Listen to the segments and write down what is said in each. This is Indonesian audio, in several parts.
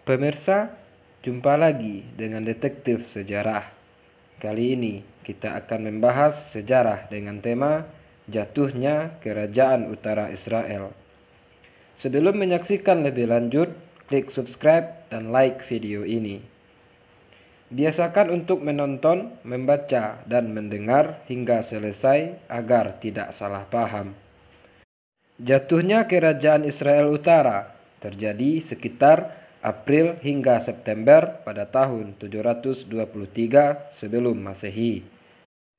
Pemirsa, jumpa lagi dengan detektif sejarah. Kali ini kita akan membahas sejarah dengan tema jatuhnya kerajaan utara Israel. Sebelum menyaksikan lebih lanjut, klik subscribe dan like video ini. Biasakan untuk menonton, membaca, dan mendengar hingga selesai agar tidak salah paham. Jatuhnya kerajaan Israel Utara terjadi sekitar April hingga September pada tahun 723 sebelum Masehi.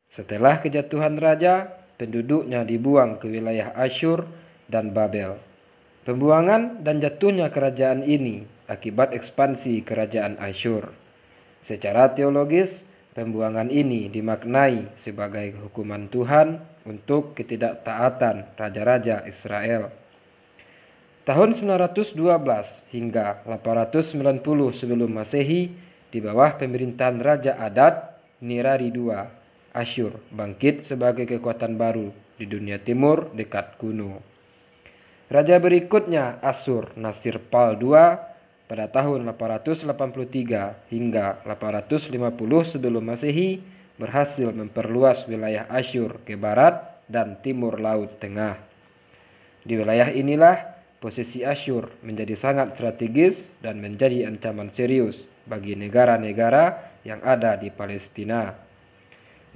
Setelah kejatuhan raja, penduduknya dibuang ke wilayah Asyur dan Babel. Pembuangan dan jatuhnya kerajaan ini akibat ekspansi kerajaan Asyur. Secara teologis, pembuangan ini dimaknai sebagai hukuman Tuhan untuk ketidaktaatan raja-raja Israel tahun 912 hingga 890 sebelum Masehi di bawah pemerintahan Raja Adat Nirari II, Asyur bangkit sebagai kekuatan baru di dunia timur dekat kuno. Raja berikutnya Asur Pal II pada tahun 883 hingga 850 sebelum Masehi berhasil memperluas wilayah Asyur ke barat dan timur laut tengah. Di wilayah inilah posisi Asyur menjadi sangat strategis dan menjadi ancaman serius bagi negara-negara yang ada di Palestina.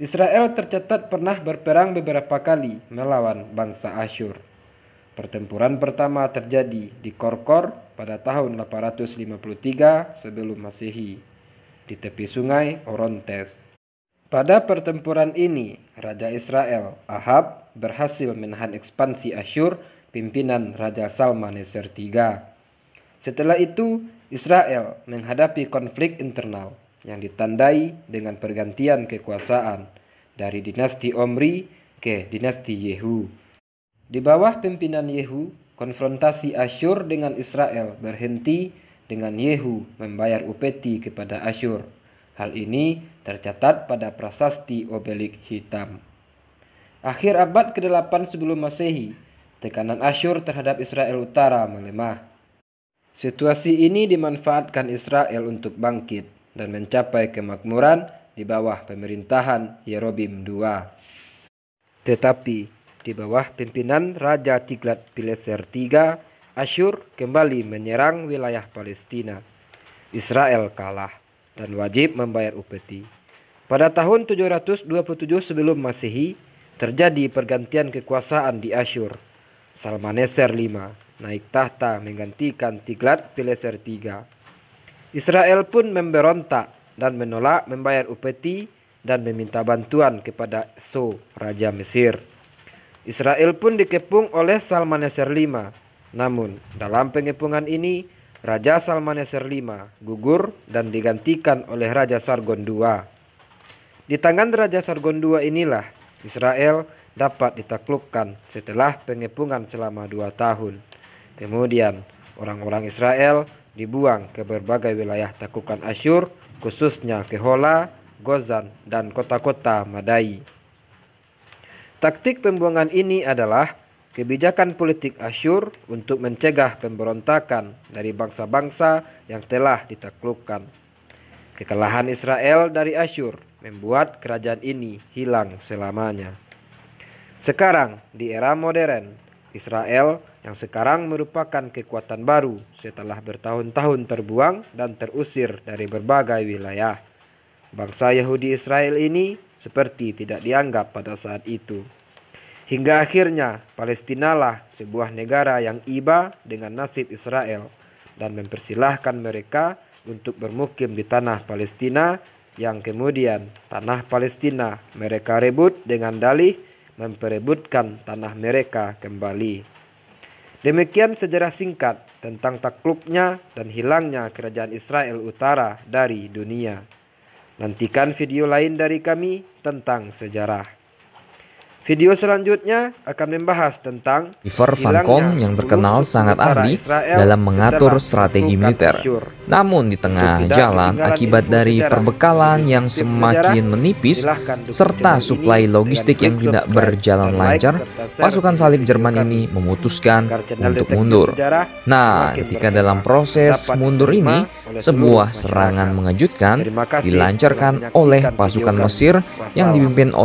Israel tercatat pernah berperang beberapa kali melawan bangsa Asyur. Pertempuran pertama terjadi di Korkor pada tahun 853 sebelum Masehi di tepi sungai Orontes. Pada pertempuran ini, Raja Israel, Ahab, berhasil menahan ekspansi Asyur pimpinan Raja Salmaneser III. Setelah itu, Israel menghadapi konflik internal yang ditandai dengan pergantian kekuasaan dari dinasti Omri ke dinasti Yehu. Di bawah pimpinan Yehu, konfrontasi Asyur dengan Israel berhenti dengan Yehu membayar upeti kepada Asyur. Hal ini tercatat pada prasasti Obelik Hitam. Akhir abad ke-8 sebelum Masehi, tekanan Asyur terhadap Israel Utara melemah. Situasi ini dimanfaatkan Israel untuk bangkit dan mencapai kemakmuran di bawah pemerintahan Yerobim II. Tetapi di bawah pimpinan Raja Tiglat Pileser III, Asyur kembali menyerang wilayah Palestina. Israel kalah dan wajib membayar upeti. Pada tahun 727 sebelum Masehi, terjadi pergantian kekuasaan di Asyur Salmaneser V naik tahta menggantikan Tiglat Pileser III. Israel pun memberontak dan menolak membayar upeti dan meminta bantuan kepada So, Raja Mesir. Israel pun dikepung oleh Salmaneser V. Namun, dalam pengepungan ini, Raja Salmaneser V gugur dan digantikan oleh Raja Sargon II. Di tangan Raja Sargon II inilah Israel dapat ditaklukkan setelah pengepungan selama dua tahun. Kemudian, orang-orang Israel dibuang ke berbagai wilayah taklukan Asyur, khususnya ke Hola, Gozan, dan kota-kota Madai. Taktik pembuangan ini adalah kebijakan politik Asyur untuk mencegah pemberontakan dari bangsa-bangsa yang telah ditaklukkan. Kekalahan Israel dari Asyur membuat kerajaan ini hilang selamanya. Sekarang di era modern, Israel yang sekarang merupakan kekuatan baru setelah bertahun-tahun terbuang dan terusir dari berbagai wilayah. Bangsa Yahudi Israel ini seperti tidak dianggap pada saat itu. Hingga akhirnya Palestina lah sebuah negara yang iba dengan nasib Israel dan mempersilahkan mereka untuk bermukim di tanah Palestina yang kemudian tanah Palestina mereka rebut dengan dalih memperebutkan tanah mereka kembali. Demikian sejarah singkat tentang takluknya dan hilangnya kerajaan Israel Utara dari dunia. Nantikan video lain dari kami tentang sejarah. Video selanjutnya akan membahas tentang Iver Van Kom yang terkenal sangat ahli dalam mengatur strategi militer. Namun di tengah jalan akibat dari perbekalan yang semakin menipis serta suplai logistik yang tidak berjalan lancar, pasukan salib Jerman ini memutuskan untuk mundur. Nah, ketika dalam proses mundur ini, sebuah serangan mengejutkan dilancarkan oleh pasukan Mesir yang dipimpin oleh